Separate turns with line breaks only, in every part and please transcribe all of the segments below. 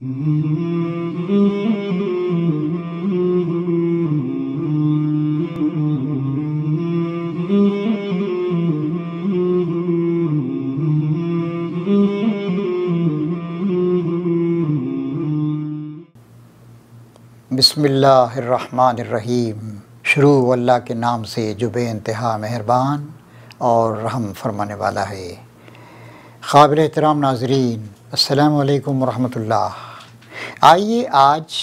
बसमीम शुरू अल्लाह के नाम से जो बे इंतहा मेहरबान और रहम फरमाने वाला है काबिल एहतराम नाजरीन असलकम वरहमतुल्लाह आइए आज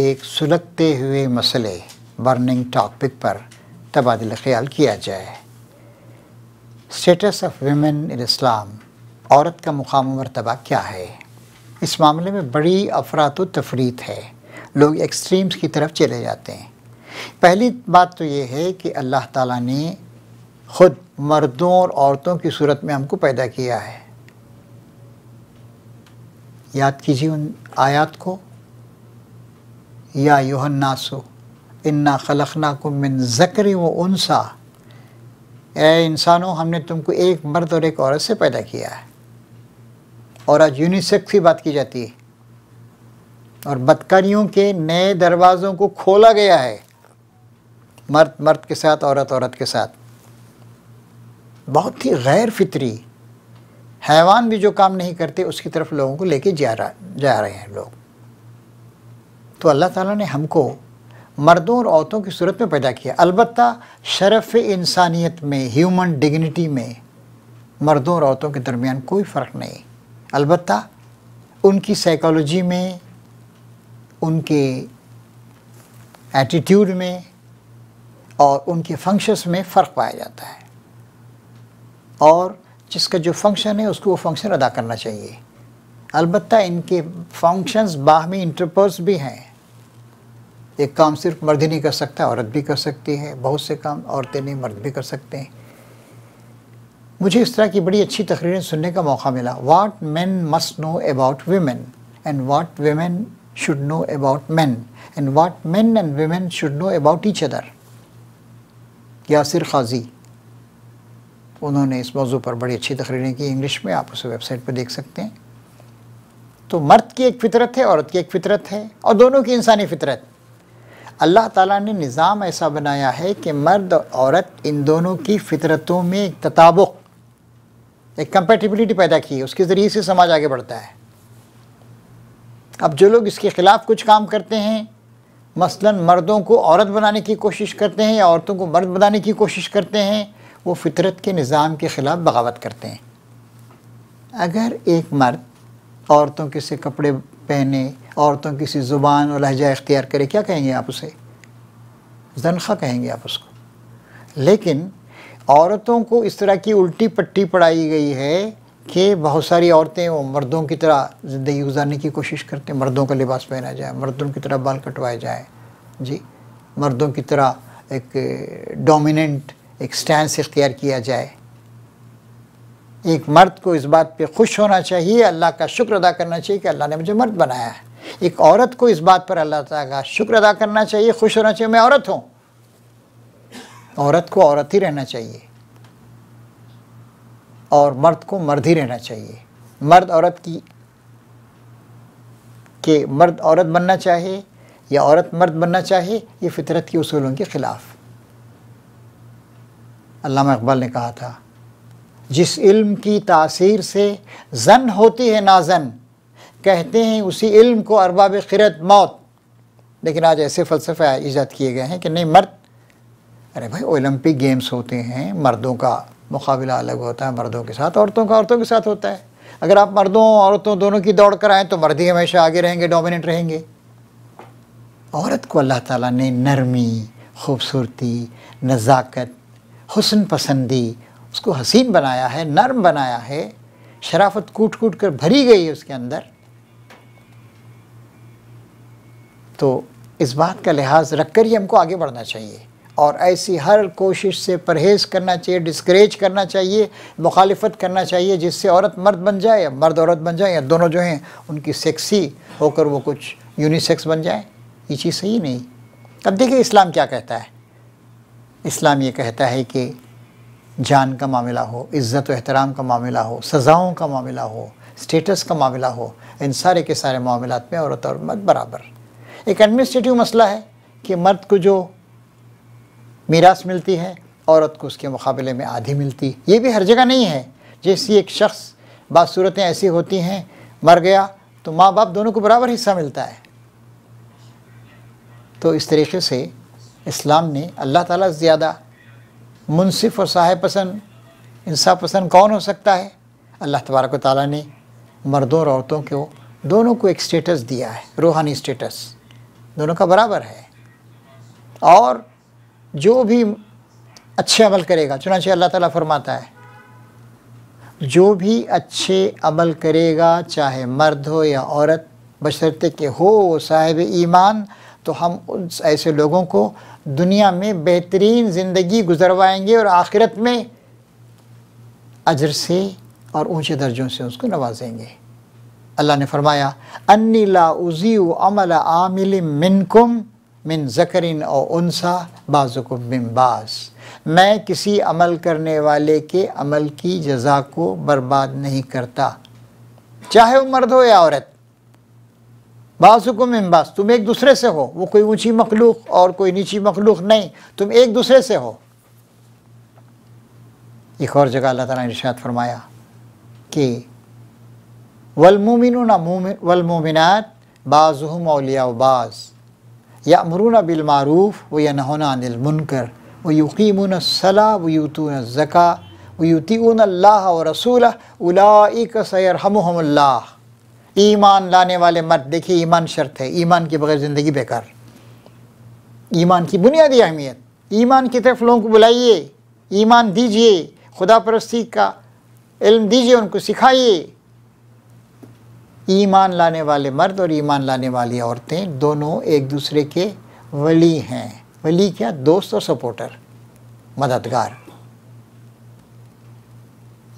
एक सुलगते हुए मसले बर्निंग टॉपिक पर तबादला ख्याल किया जाए status of women in Islam औरत का मुकाम मरतबा क्या है इस मामले में बड़ी अफरात तफरीत है लोग एक्सट्रीम्स की तरफ चले जाते हैं पहली बात तो ये है कि अल्लाह ताला ने ख़ुद मर्दों और औरतों की सूरत में हमको पैदा किया है याद कीजिए उन आयात को या योहन्नासो इन्ना खलखना को मिन ज़कर व उनसा ए इंसानों हमने तुमको एक मर्द और एक औरत से पैदा किया है और आज यूनिसेक्स की बात की जाती है और बदकारियों के नए दरवाज़ों को खोला गया है मर्द मर्द के साथ औरत औरत के साथ बहुत ही गैर फितरी हैवान भी जो काम नहीं करते उसकी तरफ लोगों को लेके जा रहा जा रहे हैं लोग तो अल्लाह ताला ने हमको मर्दों और औरतों की सूरत में पैदा किया अलबत् शरफ़ इंसानियत में ह्यूमन डिग्निटी में मर्दों और औरतों के दरमियान कोई फ़र्क नहीं अलबत् उनकी साइकोलॉजी में उनके एटीट्यूड में और उनके फंक्शंस में फ़र्क पाया जाता है और जिसका जो फंक्शन है उसको वो फंक्शन अदा करना चाहिए अलबत् इनके फंक्शंस बाहमी इंटरपर्स भी हैं एक काम सिर्फ मर्द ही नहीं कर सकता औरत भी कर सकती है बहुत से काम औरतें नहीं मर्द भी कर सकते हैं मुझे इस तरह की बड़ी अच्छी तकरीरें सुनने का मौका मिला what man must know about women and what women should know about man and what man and women should know about each other Yasir Qazi उन्होंने इस मौजू पर बड़ी अच्छी तकरीरें की इंग्लिश में आप उसे वेबसाइट पर देख सकते हैं तो मर्द की एक फितरत है औरत की एक फितरत है और दोनों की इंसानी फितरत अल्लाह ताला ने निज़ाम ऐसा बनाया है कि मर्द और औरत इन दोनों की फितरतों में एक तताबुक एक कंपेटिबिलिटी पैदा की है उसके ज़रिए से समाज आगे बढ़ता है अब जो लोग इसके ख़िलाफ़ कुछ काम करते हैं मसलन मर्दों को औरत बनाने की कोशिश करते हैं या औरतों को मर्द बनाने की कोशिश करते हैं वो फितरत के निज़ाम के ख़िलाफ़ बगावत करते हैं अगर एक मर्द औरतों के से कपड़े पहने औरतों की सी ज़ुबान और लहजा इख्तियार करे क्या कहेंगे आप उसे जनखा कहेंगे आप उसको लेकिन औरतों को इस तरह की उल्टी पट्टी पढ़ाई गई है कि बहुत सारी औरतें वो मर्दों की तरह ज़िंदगी गुजारने की कोशिश करते हैं मर्दों का लिबास पहना जाए मर्दों की तरह बाल कटवाए जाए जी मर्दों की तरह एक डोमिनेंट एक स्टैंड इख्तियार किया जाए एक मर्द को इस बात पे खुश होना चाहिए अल्लाह का शुक्र अदा करना चाहिए कि अल्लाह ने मुझे मर्द बनाया है एक औरत को इस बात पर अल्लाह ताला का शुक्र अदा करना चाहिए खुश होना चाहिए मैं औरत हूँ औरत को औरत ही रहना चाहिए और मर्द को मर्द ही रहना चाहिए मर्द औरत की के मर्द औरत बनना चाहे या औरत मर्द बनना चाहे ये फितरत के उसूलों के ख़िलाफ़ अलामा इकबाल ने कहा था जिस इल्म की तासीर से जन होती है नाजन कहते हैं उसी इल्म को अरबाब खिरत मौत लेकिन आज ऐसे फ़लसफ़े ईजाद किए गए हैं कि नहीं मर्द अरे भाई ओलंपिक गेम्स होते हैं मर्दों का मुकाबला अलग होता है मर्दों के साथ औरतों का औरतों के साथ होता है अगर आप मर्दों औरतों दोनों की दौड़ कर आएँ तो मर्द ही हमेशा आगे रहेंगे डोमिनेट रहेंगे औरत को अल्लाह ताला ने नरमी खूबसूरती नज़ाकत हुसन पसंदी उसको हसीन बनाया है नर्म बनाया है शराफत कूट कूट कर भरी गई है उसके अंदर तो इस बात का लिहाज रख कर ही हमको आगे बढ़ना चाहिए और ऐसी हर कोशिश से परहेज़ करना चाहिए डिस्करेज करना चाहिए मुखालफत करना चाहिए जिससे औरत मर्द बन जाए या मर्द औरत बन जाए या दोनों जो हैं उनकी सेक्सी होकर वो कुछ यूनिसेक्स बन जाए ये चीज़ सही नहीं अब देखिए इस्लाम क्या कहता है इस्लाम ये कहता है कि जान का मामला हो इज़्ज़त व एहतराम का मामला हो सज़ाओं का मामला हो स्टेटस का मामला हो इन सारे के सारे मामलों में औरत और मर्द बराबर एक एडमिनिस्ट्रेटिव मसला है कि मर्द को जो मीरास मिलती है औरत को उसके मुकाबले में आधी मिलती ये भी हर जगह नहीं है जैसी एक शख्स बाद सूरतें ऐसी होती हैं मर गया तो माँ बाप दोनों को बराबर हिस्सा मिलता है तो इस तरीके से इस्लाम ने अल्लाह ताला ज़्यादा मुनसिफ और साहे पसंद इंसा पसंद कौन हो सकता है अल्लाह तबारक ताली ने मर्दों और औरतों को दोनों को एक स्टेटस दिया है रूहानी स्टेटस दोनों का बराबर है और जो भी अच्छे अमल करेगा चुनाच अल्लाह ताला फरमाता है जो भी अच्छे अमल करेगा चाहे मर्द हो या औरत बशरते के हो साहिब ईमान तो हम उन ऐसे लोगों को दुनिया में बेहतरीन ज़िंदगी गुजरवाएंगे और आखिरत में अजर से और ऊंचे दर्जों से उसको नवाजेंगे अल्लाह ने फरमाया अन्नी ला उजी अमल आमिल मिनकुम मिन जकरिन और उनसा बाज़ो को बाज़ मैं किसी अमल करने वाले के अमल की जजा को बर्बाद नहीं करता चाहे वो मर्द हो या औरत बाजुकुम इम्बास तुम एक दूसरे से हो वो कोई ऊंची मखलूक और कोई नीची मखलूक नहीं तुम एक दूसरे से हो एक और जगह अल्लाह ताला ने इरशाद फरमाया कि वलमोमिन वलमोमिनत बाज़ुम अलिया बाज़ या अमरून बिलमारूफ़ व या नहोना अनिल मुनकर व युकीमुन सला व यूतून ज़का व यूतीन अल्लाह व रसूल उलाइक सैरहमल्ला ईमान लाने वाले मर्द देखिए ईमान शर्त है ईमान के बगैर ज़िंदगी बेकार ईमान की बुनियादी अहमियत ईमान की तरफ लोगों को बुलाइए ईमान दीजिए खुदा परस्ती का इल्म दीजिए उनको सिखाइए ईमान लाने वाले मर्द और ईमान लाने वाली औरतें दोनों एक दूसरे के वली हैं वली क्या दोस्त और सपोर्टर मददगार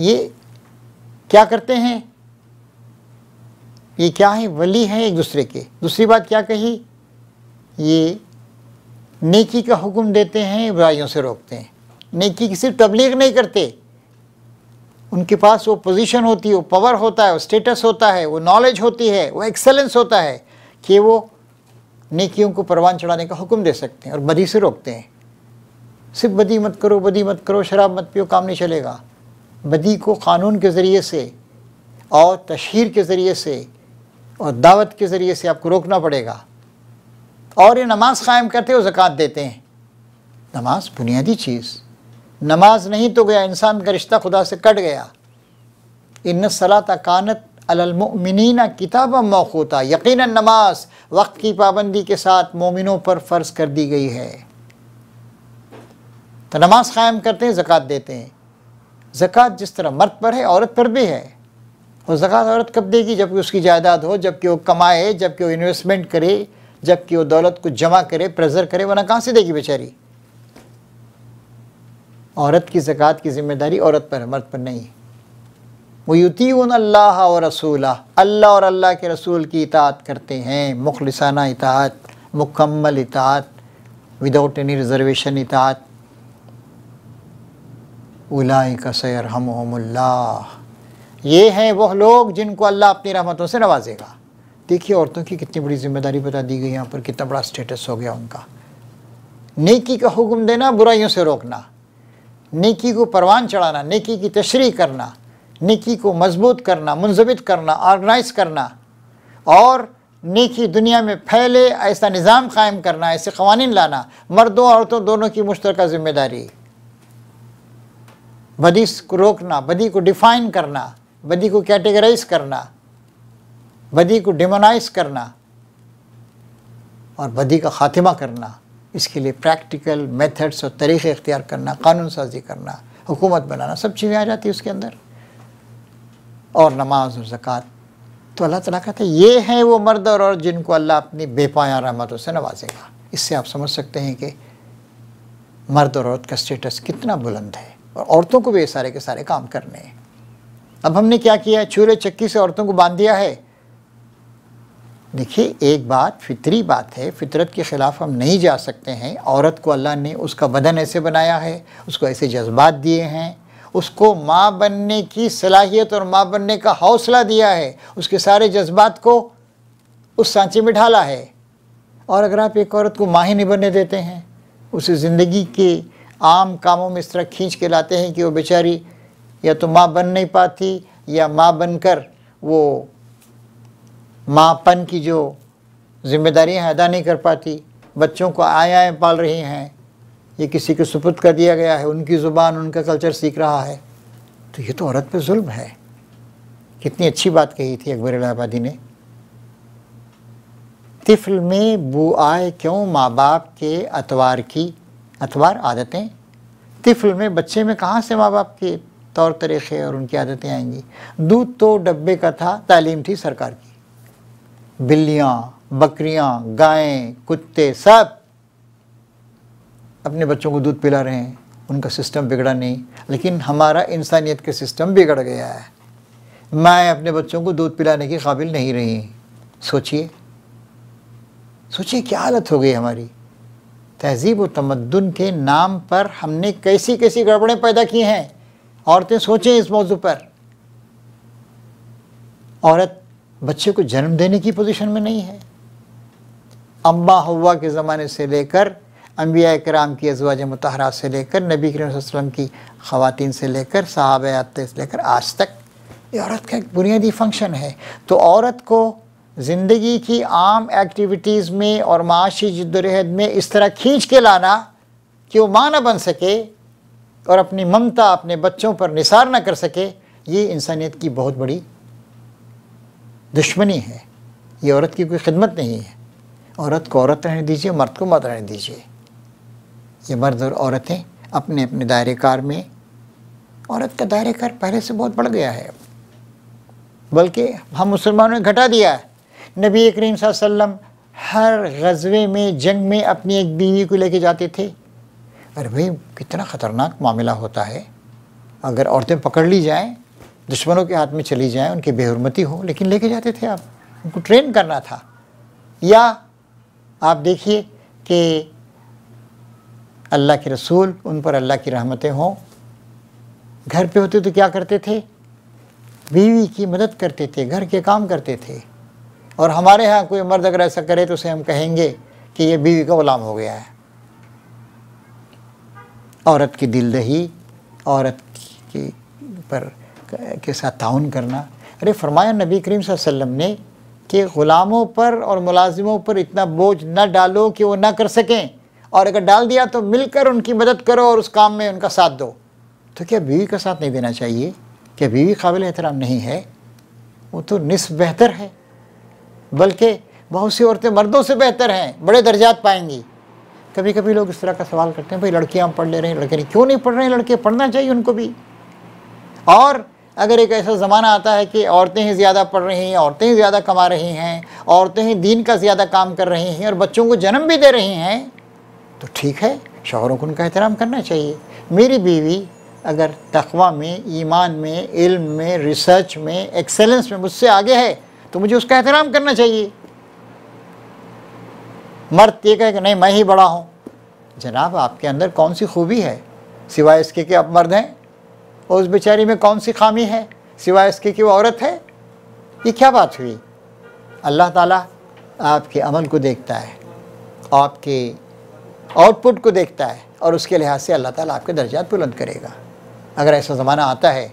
ये क्या करते हैं ये क्या है वली हैं एक दूसरे के दूसरी बात क्या कही ये नेकी का हुक्म देते हैं बुराइयों से रोकते हैं नेकी की सिर्फ तबलीग नहीं करते उनके पास वो पोजीशन होती है वो पावर होता है वो स्टेटस होता है वो नॉलेज होती है वो एक्सेलेंस होता है कि वो नेकियों को परवान चढ़ाने का हुक्म दे सकते हैं और बदी से रोकते हैं सिर्फ बदी मत करो बदी मत करो शराब मत पियो काम नहीं चलेगा बदी को क़ानून के ज़रिए से और तशहर के ज़रिए से और दावत के ज़रिए से आपको रोकना पड़ेगा और ये नमाज़ क़ायम करते हो ज़क़़त देते हैं नमाज बुनियादी चीज़ नमाज नहीं तो गया इंसान का रिश्ता खुदा से कट गया इन सलात कानत अलमिन किताब मौखूता यकीन नमाज वक्त की पाबंदी के साथ मोमिनों पर फ़र्ज़ कर दी गई है तो नमाज क़ायम करते हैं ज़क़़त देते हैं ज़क़़त जिस तरह मर्द पर है औरत पर भी है और ज़क़़त औरत कब देगी जबकि उसकी जायदाद हो जबकि वो कमाए जबकि वो इन्वेस्टमेंट करे जबकि वो दौलत को जमा करे प्रेजर करे वरना कहाँ से देगी बेचारी औरत की ज़क़ात की ज़िम्मेदारी औरत पर है मर्द पर नहीं वो युती उन अल्लाह और रसूल अल्लाह और अल्लाह के रसूल की इतात करते हैं मुखलसाना इतात मुकम्मल इतात विदाउट एनी रिजर्वेशन इतात उलाई का सैर हम ये हैं वह लोग जिनको अल्लाह अपनी रहमतों से नवाजेगा देखिए औरतों की कितनी बड़ी जिम्मेदारी बता दी गई यहाँ पर कितना बड़ा स्टेटस हो गया उनका नेकी का हुक्म देना बुराइयों से रोकना नेकी को परवान चढ़ाना नेकी की तशरी करना नेकी को मजबूत करना मुंजबित करना ऑर्गेनाइज करना और नेकी दुनिया में फैले ऐसा निज़ाम कायम करना ऐसे कवानीन लाना मर्दों औरतों दोनों की मुश्तरक ज़िम्मेदारी बदी को रोकना बदी को डिफ़ाइन करना बदी को कैटेगराइज करना बदी को डिमोनाइज करना और बदी का खात्मा करना इसके लिए प्रैक्टिकल मेथड्स और तरीक़े इख्तियार करना कानून साजी करना हुकूमत बनाना सब चीज़ें आ जाती है उसके अंदर और नमाज और ज़क़़त तो अल्लाह तला कहते हैं ये हैं वो मर्द और, और जिनको अल्लाह अपनी बेपाया रहमतों से नवाजेगा इससे आप समझ सकते हैं कि मर्द और औरत का स्टेटस कितना बुलंद है और औरतों को भी ये सारे के सारे काम करने हैं अब हमने क्या किया है छूरे चक्की से औरतों को बांध दिया है देखिए एक बात फितरी बात है फितरत के ख़िलाफ़ हम नहीं जा सकते हैं औरत को अल्लाह ने उसका बदन ऐसे बनाया है उसको ऐसे जज्बात दिए हैं उसको माँ बनने की सलाहियत और माँ बनने का हौसला दिया है उसके सारे जज्बात को उस सांचे में ढाला है और अगर आप एक औरत को माँ ही नहीं बनने देते हैं उसे ज़िंदगी के आम कामों में इस तरह खींच के लाते हैं कि वो बेचारी या तो माँ बन नहीं पाती या माँ बनकर वो माँपन की जो जिम्मेदारियाँ अदा नहीं कर पाती बच्चों को आए पाल रही हैं ये किसी के सुपुत कर दिया गया है उनकी ज़ुबान उनका कल्चर सीख रहा है तो ये तो औरत पे जुल्म है कितनी अच्छी बात कही थी अकबर इलाहाबादी ने तिफल में बू आए क्यों माँ बाप के अतवार की अतवार आदतें तिफल में बच्चे में कहाँ से माँ बाप के तौर तरीक़े और उनकी आदतें आएंगी दूध तो डब्बे का था तालीम थी सरकार की बिल्लियाँ बकरियाँ गायें कुत्ते सब अपने बच्चों को दूध पिला रहे हैं उनका सिस्टम बिगड़ा नहीं लेकिन हमारा इंसानियत का सिस्टम बिगड़ गया है मैं अपने बच्चों को दूध पिलाने के काबिल नहीं रही सोचिए सोचिए क्या हालत हो गई हमारी तहजीब व तमदन के नाम पर हमने कैसी कैसी गड़बड़ें पैदा की हैं औरतें सोचें इस मौजू पर औरत बच्चे को जन्म देने की पोजीशन में नहीं है अम्बा हवा के ज़माने से लेकर अम्बिया कराम की अजवाज मतहरा से लेकर नबी करीम की ख़वान से लेकर साहब आते से लेकर आज तक ये औरत का एक बुनियादी फंक्शन है तो औरत को ज़िंदगी की आम एक्टिविटीज़ में और माशी जद्दोजहद में इस तरह खींच के लाना कि वो माँ ना बन सके और अपनी ममता अपने बच्चों पर निसार ना कर सके ये इंसानियत की बहुत बड़ी दुश्मनी है ये औरत की कोई खिदमत नहीं है औरत को औरत रहने दीजिए मर्द को मर्द रहने दीजिए ये मर्द और औरतें अपने अपने दायरे कार में औरत का दायरे कार पहले से बहुत बढ़ गया है बल्कि हम मुसलमानों ने घटा दिया है नबी करीम वसल्लम हर गजबे में जंग में अपनी एक बीवी को लेके जाते थे अरे भाई कितना ख़तरनाक मामला होता है अगर औरतें पकड़ ली जाएं दुश्मनों के हाथ में चली जाएं उनकी बेहरमती हो लेकिन लेके जाते थे आप उनको ट्रेन करना था या आप देखिए कि अल्लाह के रसूल उन पर अल्लाह की रहमतें हों घर पे होते तो क्या करते थे बीवी की मदद करते थे घर के काम करते थे और हमारे यहाँ कोई मर्द अगर ऐसा करे तो उसे हम कहेंगे कि ये बीवी का गुलाम हो गया है औरत की दिलदही औरत की पर के साथ ताउन करना अरे फरमाया नबी करीम वसल्लम ने कि ग़ुलामों पर और मुलाजिमों पर इतना बोझ न डालो कि वो ना कर सकें और अगर डाल दिया तो मिलकर उनकी मदद करो और उस काम में उनका साथ दो तो क्या बीवी का साथ नहीं देना चाहिए क्या बीवी काबिल एहतराम नहीं है वो तो निसफ बेहतर है बल्कि बहुत सी औरतें मर्दों से बेहतर हैं बड़े दर्जात पाएंगी कभी कभी लोग इस तरह का सवाल करते हैं भाई लड़कियाँ पढ़ ले रहे हैं लड़के नहीं क्यों नहीं पढ़ रहे हैं लड़के पढ़ना चाहिए उनको भी और अगर एक ऐसा ज़माना आता है कि औरतें ही ज़्यादा पढ़ रही हैं औरतें ही ज़्यादा कमा रही हैं औरतें ही दीन का ज़्यादा काम कर रही हैं और बच्चों को जन्म भी दे रही हैं तो ठीक है शोहरों को उनका एहतराम करना चाहिए मेरी बीवी अगर तखवा में ईमान में इल्म में रिसर्च में एक्सेलेंस में मुझसे आगे है तो मुझे उसका एहतराम करना चाहिए मर्द ये कहे कि नहीं मैं ही बड़ा हूँ जनाब आपके अंदर कौन सी खूबी है सिवाय इसके कि आप मर्द हैं और उस बेचारी में कौन सी खामी है सिवाय इसके कि वो औरत है ये क्या बात हुई अल्लाह ताला आपके अमल को देखता है आपके आउटपुट को देखता है और उसके लिहाज से अल्लाह ताला आपके दर्जात बुलंद करेगा अगर ऐसा ज़माना आता है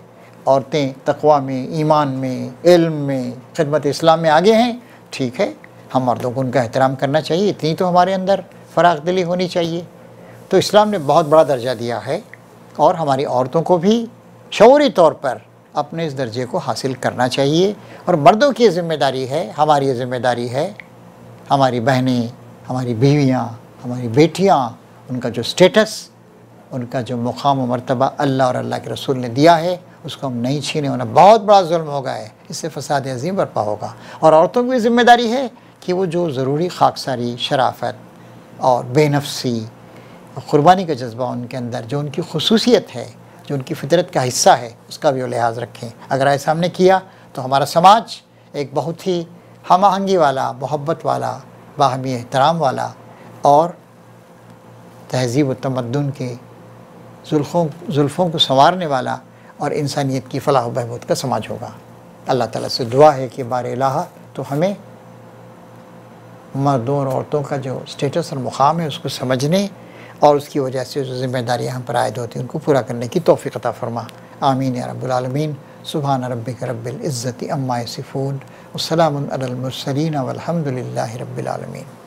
औरतें तकवा में ईमान में इल्म में खिदमत इस्लाम में आगे हैं ठीक है हम मर्दों को उनका एहतराम करना चाहिए इतनी तो हमारे अंदर फ़राग दिली होनी चाहिए तो इस्लाम ने बहुत बड़ा दर्जा दिया है और हमारी औरतों को भी शौरी तौर पर अपने इस दर्जे को हासिल करना चाहिए और मर्दों की ज़िम्मेदारी है हमारी ज़िम्मेदारी है हमारी बहनें हमारी बीवियाँ हमारी बेटियाँ उनका जो स्टेटस उनका जो मुकाम मरतबा अल्लाह और अल्लाह के रसूल ने दिया है उसको हम नहीं छीने होना बहुत बड़ा जुल्म होगा है इससे फसाद अजीम बरपा होगा और औरतों की भी जिम्मेदारी है कि वो जो ज़रूरी खाकसारी शराफत और बेनफसी क़ुरबानी का जज्बा उनके अंदर जो उनकी खसूसियत है जो उनकी फितरत का हिस्सा है उसका भी वो लिहाज रखें अगर ऐसा हमने किया तो हमारा समाज एक बहुत ही हम आहंगी वाला मोहब्बत वाला बाहमी एहतराम वाला और तहजीब व तमदन के जुल्फ़ों जुल्फ़ों को संवारने वाला और इंसानियत की फलाह बहबूद का समाज होगा अल्लाह ताला से दुआ है कि बार तो हमें मर्दों और औरतों का जो स्टेटस और मुकाम है उसको समझने और उसकी वजह से जो जिम्मेदारियाँ हम पर आयद होती हैं उनको पूरा करने की तोफ़ीक़ता फ़रमा आमीन रबालमीन सुबहान रब रबिल्ज़ती अम्मा सिफ़ून वसलामसरीन वलहमदिल्ला रबालमीन